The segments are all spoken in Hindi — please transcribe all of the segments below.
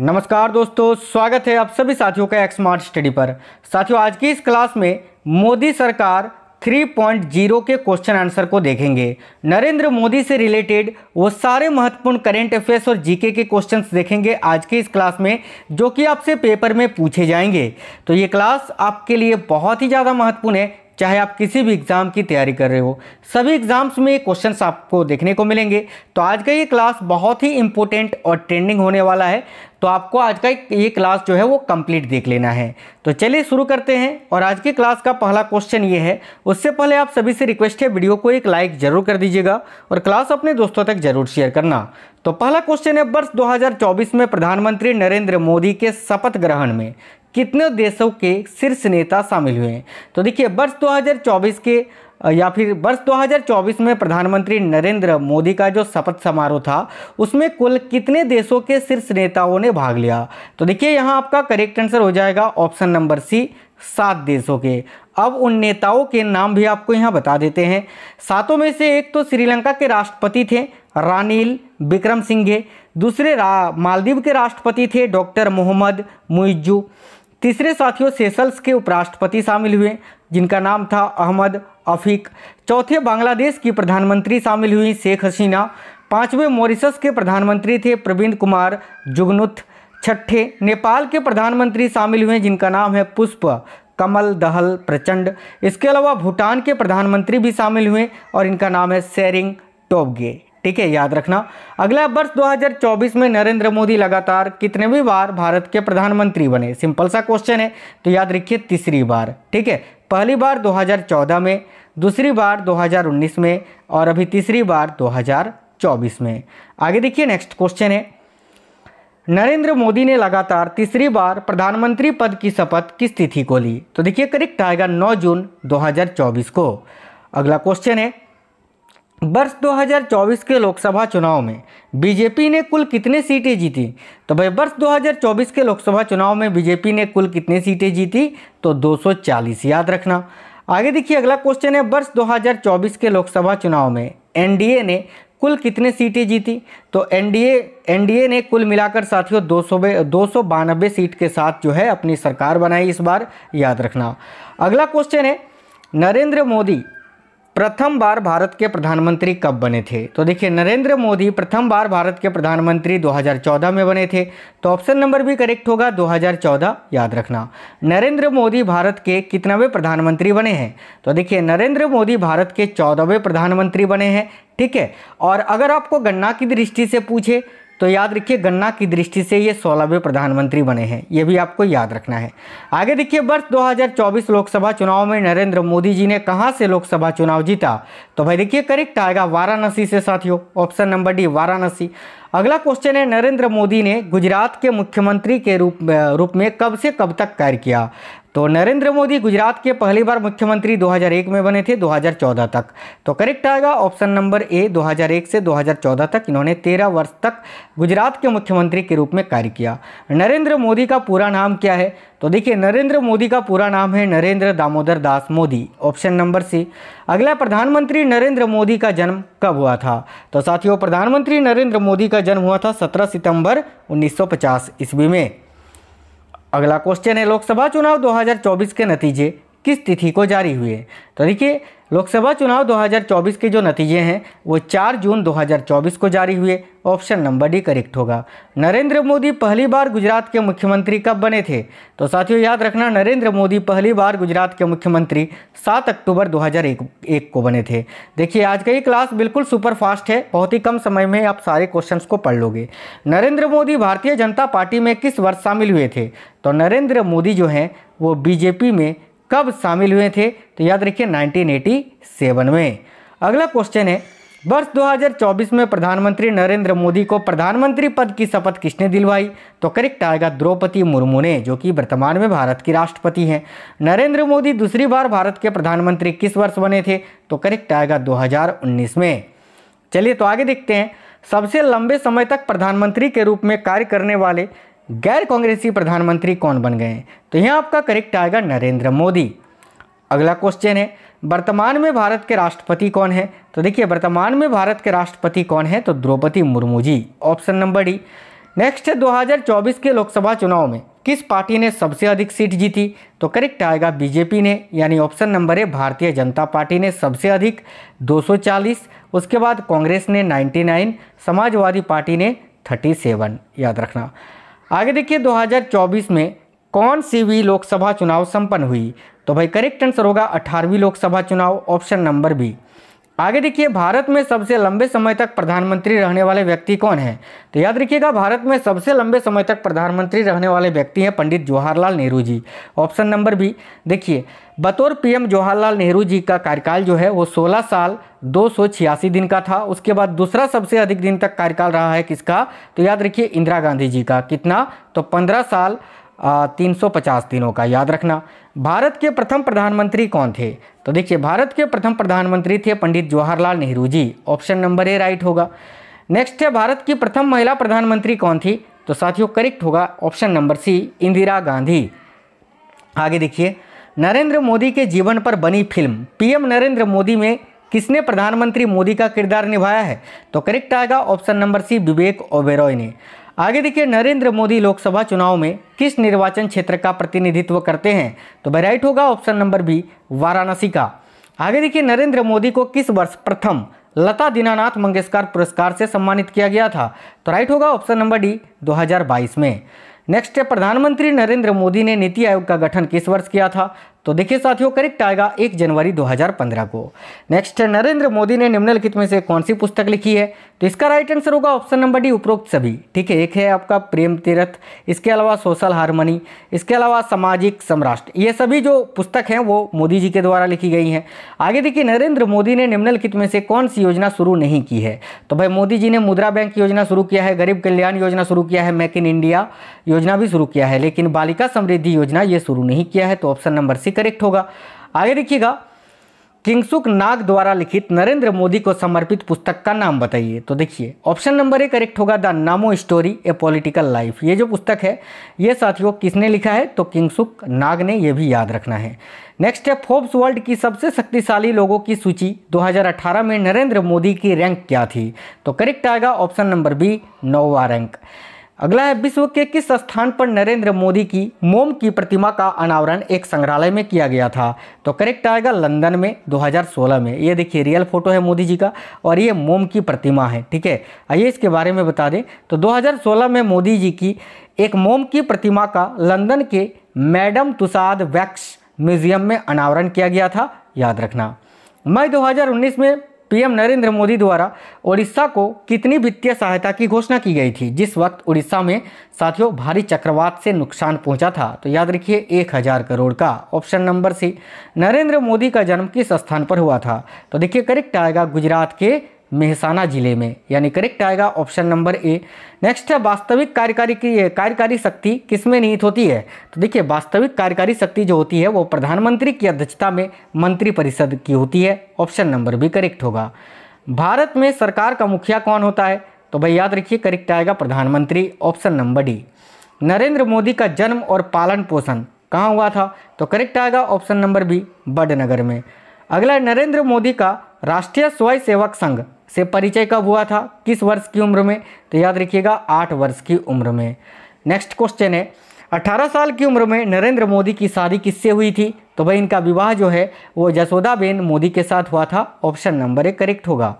नमस्कार दोस्तों स्वागत है आप सभी साथियों का एक्समार्ट स्टडी पर साथियों आज की इस क्लास में मोदी सरकार 3.0 के क्वेश्चन आंसर को देखेंगे नरेंद्र मोदी से रिलेटेड वो सारे महत्वपूर्ण करेंट अफेयर्स और जीके के क्वेश्चंस देखेंगे आज के इस क्लास में जो कि आपसे पेपर में पूछे जाएंगे तो ये क्लास आपके लिए बहुत ही ज़्यादा महत्वपूर्ण है चाहे आप किसी भी एग्ज़ाम की तैयारी कर रहे हो सभी एग्ज़ाम्स में क्वेश्चंस आपको देखने को मिलेंगे तो आज का ये क्लास बहुत ही इम्पोर्टेंट और ट्रेंडिंग होने वाला है तो आपको आज का ये क्लास जो है वो कंप्लीट देख लेना है तो चलिए शुरू करते हैं और आज की क्लास का पहला क्वेश्चन ये है उससे पहले आप सभी से रिक्वेस्ट है वीडियो को एक लाइक ज़रूर कर दीजिएगा और क्लास अपने दोस्तों तक जरूर शेयर करना तो पहला क्वेश्चन है वर्ष 2024 में प्रधानमंत्री नरेंद्र मोदी के शपथ ग्रहण में कितने देशों के शीर्ष नेता शामिल हुए हैं तो देखिए वर्ष 2024 के या फिर वर्ष 2024 में प्रधानमंत्री नरेंद्र मोदी का जो शपथ समारोह था उसमें कुल कितने देशों के शीर्ष नेताओं ने भाग लिया तो देखिए यहाँ आपका करेक्ट आंसर हो जाएगा ऑप्शन नंबर सी सात देशों के अब उन नेताओं के नाम भी आपको यहाँ बता देते हैं सातों में से एक तो श्रीलंका के राष्ट्रपति थे रानील विक्रम सिंघे दूसरे मालदीव के राष्ट्रपति थे डॉक्टर मोहम्मद मुइजू तीसरे साथियों सेशल्स के उपराष्ट्रपति शामिल हुए जिनका नाम था अहमद अफीक चौथे बांग्लादेश की प्रधानमंत्री शामिल हुई शेख हसीना पाँचवें मॉरिशस के प्रधानमंत्री थे प्रवीण कुमार जुगनुथ छठे नेपाल के प्रधानमंत्री शामिल हुए जिनका नाम है पुष्प कमल दहल प्रचंड इसके अलावा भूटान के प्रधानमंत्री भी शामिल हुए और इनका नाम है सेरिंग टोबगे ठीक है याद रखना अगला वर्ष 2024 में नरेंद्र मोदी लगातार भी बार भारत के प्रधानमंत्री बने सिंपल सा क्वेश्चन है तो याद रखिए तीसरी बार ठीक है पहली बार 2014 में दूसरी बार 2019 में और अभी तीसरी बार 2024 में आगे देखिए नेक्स्ट क्वेश्चन है नरेंद्र मोदी ने लगातार तीसरी बार प्रधानमंत्री पद की शपथ किस तिथि को ली तो देखिए करेक्ट आएगा नौ जून दो को अगला क्वेश्चन है वर्ष 2024 के लोकसभा चुनाव में बीजेपी ने कुल कितने सीटें जीती तो भाई वर्ष 2024 के लोकसभा चुनाव में बीजेपी ने कुल कितने सीटें जीती तो 240 याद रखना आगे देखिए अगला क्वेश्चन है वर्ष 2024 के लोकसभा चुनाव में एनडीए ने कुल कितने सीटें जीती तो एनडीए एनडीए ने कुल मिलाकर साथियों दो सौ दो सौ बानबे सीट के साथ जो है अपनी सरकार बनाई इस बार याद रखना अगला क्वेश्चन है नरेंद्र मोदी प्रथम बार भारत के प्रधानमंत्री कब बने थे तो देखिए नरेंद्र मोदी प्रथम बार भारत के प्रधानमंत्री 2014 में बने थे तो ऑप्शन नंबर भी करेक्ट होगा 2014 याद रखना नरेंद्र मोदी भारत के कितनावे प्रधानमंत्री बने हैं तो देखिए नरेंद्र मोदी भारत के चौदहवें प्रधानमंत्री बने हैं ठीक है और अगर आपको गणना की दृष्टि से पूछे तो याद रखिए गन्ना की दृष्टि से ये सोलहवें प्रधानमंत्री बने हैं ये भी आपको याद रखना है आगे देखिए वर्ष 2024 लोकसभा चुनाव में नरेंद्र मोदी जी ने कहाँ से लोकसभा चुनाव जीता तो भाई देखिए करेक्ट आएगा वाराणसी से साथियों ऑप्शन नंबर डी वाराणसी अगला क्वेश्चन है नरेंद्र मोदी ने गुजरात के मुख्यमंत्री के रूप रूप में कब से कब तक कार्य किया तो नरेंद्र मोदी गुजरात के पहली बार मुख्यमंत्री 2001 में बने थे 2014 तक तो करेक्ट आएगा ऑप्शन नंबर ए 2001 से 2014 तक इन्होंने 13 वर्ष तक गुजरात के मुख्यमंत्री के रूप में कार्य किया नरेंद्र मोदी का पूरा नाम क्या है तो देखिए नरेंद्र मोदी का पूरा नाम है Narendra Damodar Das Modi option number C अगला प्रधानमंत्री नरेंद्र मोदी का जन्म कब हुआ था तो साथियों प्रधानमंत्री नरेंद्र मोदी का जन्म हुआ था सत्रह सितंबर उन्नीस ईस्वी में अगला क्वेश्चन है लोकसभा चुनाव 2024 के नतीजे किस तिथि को जारी हुए तो देखिए लोकसभा चुनाव 2024 के जो नतीजे हैं वो 4 जून 2024 को जारी हुए ऑप्शन नंबर डी करेक्ट होगा नरेंद्र मोदी पहली बार गुजरात के मुख्यमंत्री कब बने थे तो साथियों याद रखना नरेंद्र मोदी पहली बार गुजरात के मुख्यमंत्री 7 अक्टूबर 2001 को बने थे देखिए आज का ये क्लास बिल्कुल सुपर फास्ट है बहुत ही कम समय में आप सारे क्वेश्चन को पढ़ लोगे नरेंद्र मोदी भारतीय जनता पार्टी में किस वर्ष शामिल हुए थे तो नरेंद्र मोदी जो हैं वो बीजेपी में कब शामिल हुए थे तो याद रखिए 1987 में अगला क्वेश्चन है वर्ष 2024 में प्रधानमंत्री नरेंद्र मोदी को प्रधानमंत्री पद की शपथ किसने दिलवाई तो करेक्ट आएगा द्रौपदी मुर्मू ने जो कि वर्तमान में भारत की राष्ट्रपति हैं नरेंद्र मोदी दूसरी बार भारत के प्रधानमंत्री किस वर्ष बने थे तो करेक्ट आएगा 2019 में चलिए तो आगे देखते हैं सबसे लंबे समय तक प्रधानमंत्री के रूप में कार्य करने वाले गैर कांग्रेसी प्रधानमंत्री कौन बन गए तो यहाँ आपका करेक्ट आएगा नरेंद्र मोदी अगला क्वेश्चन है वर्तमान में भारत के राष्ट्रपति कौन है तो देखिए वर्तमान में भारत के राष्ट्रपति कौन है तो Droupadi Murmu ji option number D next है 2024 के लोकसभा चुनाव में किस पार्टी ने सबसे अधिक सीट जीती तो करेक्ट आएगा बीजेपी ने यानी ऑप्शन नंबर है भारतीय जनता पार्टी ने सबसे अधिक 240 उसके बाद कांग्रेस ने 99 समाजवादी पार्टी ने 37 याद रखना आगे देखिए 2024 में कौन सी भी लोकसभा चुनाव संपन्न हुई तो भाई करेक्ट आंसर होगा अठारहवीं लोकसभा चुनाव ऑप्शन नंबर बी आगे देखिए भारत में सबसे लंबे समय तक प्रधानमंत्री रहने वाले व्यक्ति कौन है तो याद रखिएगा भारत में सबसे लंबे समय तक प्रधानमंत्री रहने वाले व्यक्ति हैं Pandit Jawaharlal Nehru ji option number B देखिए बतौर पीएम जवाहरलाल नेहरू जी का कार्यकाल जो है वो 16 साल दो दिन का था उसके बाद दूसरा सबसे अधिक दिन तक कार्यकाल रहा है किसका तो याद रखिए इंदिरा गांधी जी का कितना तो पंद्रह साल 350 दिनों का याद रखना भारत के प्रथम प्रधानमंत्री कौन थे तो देखिए भारत के प्रथम प्रधानमंत्री थे Pandit Jawaharlal Nehru ji option number A right होगा नेक्स्ट है भारत की प्रथम महिला प्रधानमंत्री कौन थी तो साथियों करेक्ट होगा option number C Indira Gandhi आगे देखिए नरेंद्र मोदी के जीवन पर बनी फिल्म पीएम नरेंद्र मोदी में किसने प्रधानमंत्री मोदी का किरदार निभाया है तो करेक्ट आएगा option number C Vivek Oberoi ने आगे देखिए नरेंद्र मोदी लोकसभा चुनाव में किस निर्वाचन क्षेत्र का प्रतिनिधित्व करते हैं तो राइट होगा ऑप्शन नंबर बी वाराणसी का आगे देखिए नरेंद्र मोदी को किस वर्ष प्रथम लता दीनानाथ मंगेशकर पुरस्कार से सम्मानित किया गया था तो राइट होगा ऑप्शन नंबर डी 2022 में नेक्स्ट है प्रधानमंत्री नरेंद्र मोदी ने नीति आयोग का गठन किस वर्ष किया था तो देखिए साथियों करेक्ट आएगा एक जनवरी 2015 को नेक्स्ट नरेंद्र मोदी ने निम्नलिखित में से कौन सी पुस्तक लिखी है तो इसका राइट आंसर होगा ऑप्शन नंबर डी उपरोक्त सभी ठीक है एक है आपका प्रेम तीर्थ इसके अलावा सोशल हारमोनी इसके अलावा सामाजिक समराष्ट्र ये सभी जो पुस्तक हैं वो मोदी जी के द्वारा लिखी गई हैं आगे देखिए नरेंद्र मोदी ने निम्नलिखित में से कौन सी योजना शुरू नहीं की है तो भाई मोदी जी ने मुद्रा बैंक योजना शुरू किया है गरीब कल्याण योजना शुरू किया है मेक इन इंडिया योजना भी शुरू किया है लेकिन बालिका समृद्धि योजना ये शुरू नहीं किया है तो ऑप्शन नंबर सिक्स करेक्ट होगा आगे देखिएगा किंगसुक नाग द्वारा लिखित नरेंद्र मोदी को समर्पित पुस्तक का नाम बताइए तो देखिए ऑप्शन नंबर ए करेक्ट होगा the Namo story a political life ये जो पुस्तक है ये साथियों किसने लिखा है तो किंगसुक नाग ने ये भी याद रखना है नेक्स्ट है फोर्ब्स वर्ल्ड की सबसे शक्तिशाली लोगों की सूची 2018 में नरेंद्र मोदी की रैंक क्या थी तो करेक्ट आएगा option number B nova rank अगला है विश्व के किस स्थान पर नरेंद्र मोदी की मोम की प्रतिमा का अनावरण एक संग्रहालय में किया गया था तो करेक्ट आएगा लंदन में 2016 में ये देखिए रियल फोटो है मोदी जी का और ये मोम की प्रतिमा है ठीक है आइए इसके बारे में बता दें तो 2016 में मोदी जी की एक मोम की प्रतिमा का लंदन के मैडम तुषाद वैक्स म्यूजियम में अनावरण किया गया था याद रखना मई दो में पीएम नरेंद्र मोदी द्वारा उड़ीसा को कितनी वित्तीय सहायता की घोषणा की गई थी जिस वक्त उड़ीसा में साथियों भारी चक्रवात से नुकसान पहुंचा था तो याद रखिए एक हज़ार करोड़ का option number C Narendra Modi का जन्म किस स्थान पर हुआ था तो देखिए करेक्ट आएगा गुजरात के मेहसाना जिले में यानी करेक्ट आएगा ऑप्शन नंबर ए नेक्स्ट है वास्तविक कार्यकारी की कार्यकारी शक्ति किसमें निहित होती है तो देखिए वास्तविक कार्यकारी शक्ति जो होती है वो प्रधानमंत्री की अध्यक्षता में मंत्रिपरिषद की होती है ऑप्शन नंबर बी करेक्ट होगा भारत में सरकार का मुखिया कौन होता है तो भाई याद रखिए करेक्ट आएगा प्रधानमंत्री option number D Narendra Modi का जन्म और पालन पोषण कहाँ हुआ था तो करेक्ट आएगा ऑप्शन नंबर बी बडनगर में अगला नरेंद्र मोदी का राष्ट्रीय स्वयं सेवक संघ से परिचय कब हुआ था किस वर्ष की उम्र में तो याद रखिएगा आठ वर्ष की उम्र में नेक्स्ट क्वेश्चन है अठारह साल की उम्र में नरेंद्र मोदी की शादी किससे हुई थी तो भाई इनका विवाह जो है वो जसोदाबेन मोदी के साथ हुआ था ऑप्शन नंबर एक करेक्ट होगा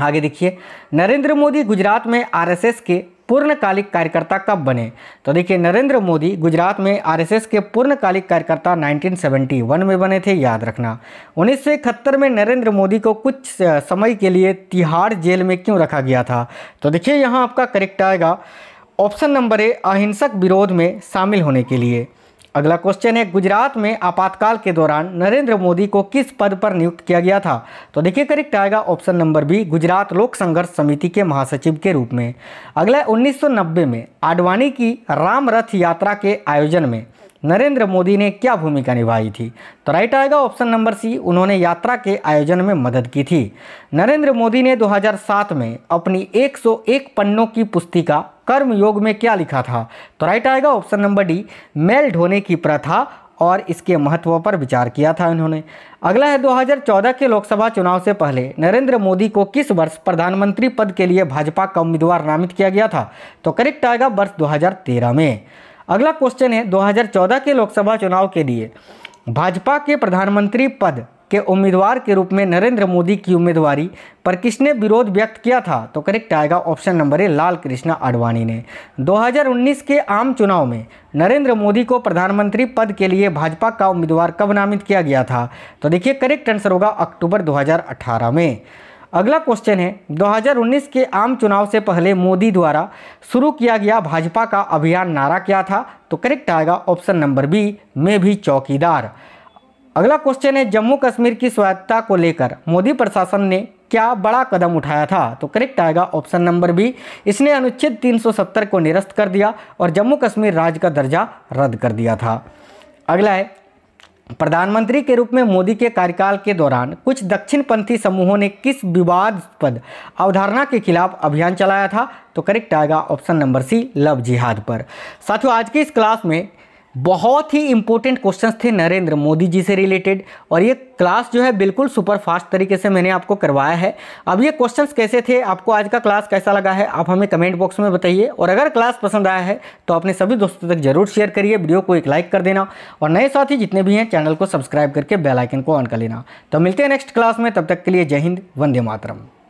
आगे देखिए नरेंद्र मोदी गुजरात में आरएसएस के पूर्णकालिक कार्यकर्ता कब बने तो देखिए नरेंद्र मोदी गुजरात में आरएसएस के पूर्णकालिक कार्यकर्ता 1971 में बने थे याद रखना उन्नीस में नरेंद्र मोदी को कुछ समय के लिए तिहाड़ जेल में क्यों रखा गया था तो देखिए यहाँ आपका करेक्ट आएगा ऑप्शन नंबर ए अहिंसक विरोध में शामिल होने के लिए अगला क्वेश्चन है गुजरात में आपातकाल के दौरान नरेंद्र मोदी को किस पद पर नियुक्त किया गया था तो देखिए करेक्ट आएगा ऑप्शन नंबर बी गुजरात लोक संघर्ष समिति के महासचिव के रूप में अगला 1990 में आडवाणी की राम रथ यात्रा के आयोजन में नरेंद्र मोदी ने क्या भूमिका निभाई थी तो राइट आएगा ऑप्शन नंबर सी उन्होंने यात्रा के आयोजन में मदद की थी नरेंद्र मोदी ने 2007 में अपनी 101 पन्नों की पुस्तिका कर्म योग में क्या लिखा था तो राइट आएगा ऑप्शन नंबर डी मेल ढोने की प्रथा और इसके महत्व पर विचार किया था इन्होंने अगला है 2014 के लोकसभा चुनाव से पहले नरेंद्र मोदी को किस वर्ष प्रधानमंत्री पद के लिए भाजपा का उम्मीदवार नामित किया गया था तो करेक्ट आएगा वर्ष 2013 में अगला क्वेश्चन है 2014 के लोकसभा चुनाव के लिए भाजपा के प्रधानमंत्री पद के उम्मीदवार के रूप में नरेंद्र मोदी की उम्मीदवारी पर किसने विरोध व्यक्त किया था तो करेक्ट आएगा option number A Lal Krishna Advani ने 2019 के आम चुनाव में नरेंद्र मोदी को प्रधानमंत्री पद के लिए भाजपा का उम्मीदवार कब नामित किया गया था तो देखिए करेक्ट आंसर होगा अक्टूबर दो में अगला क्वेश्चन है 2019 के आम चुनाव से पहले मोदी द्वारा शुरू किया गया भाजपा का अभियान नारा क्या था तो करेक्ट आएगा ऑप्शन नंबर बी में भी चौकीदार अगला क्वेश्चन है जम्मू कश्मीर की स्वायत्ता को लेकर मोदी प्रशासन ने क्या बड़ा कदम उठाया था तो करेक्ट आएगा ऑप्शन नंबर बी इसने अनुच्छेद 370 को निरस्त कर दिया और जम्मू कश्मीर राज्य का दर्जा रद्द कर दिया था अगला है प्रधानमंत्री के रूप में मोदी के कार्यकाल के दौरान कुछ दक्षिणपंथी समूहों ने किस विवादपद अवधारणा के खिलाफ अभियान चलाया था तो करेक्ट आएगा ऑप्शन नंबर सी लव जिहाद पर साथियों आज की इस क्लास में बहुत ही इंपॉर्टेंट क्वेश्चंस थे नरेंद्र मोदी जी से रिलेटेड और ये क्लास जो है बिल्कुल सुपर फास्ट तरीके से मैंने आपको करवाया है अब ये क्वेश्चंस कैसे थे आपको आज का क्लास कैसा लगा है आप हमें कमेंट बॉक्स में बताइए और अगर क्लास पसंद आया है तो अपने सभी दोस्तों तक जरूर शेयर करिए वीडियो को एक लाइक कर देना और नए साथी जितने भी हैं चैनल को सब्सक्राइब करके बेलाइकन को ऑन कर लेना तो मिलते हैं नेक्स्ट क्लास में तब तक के लिए जय हिंद वंदे मातरम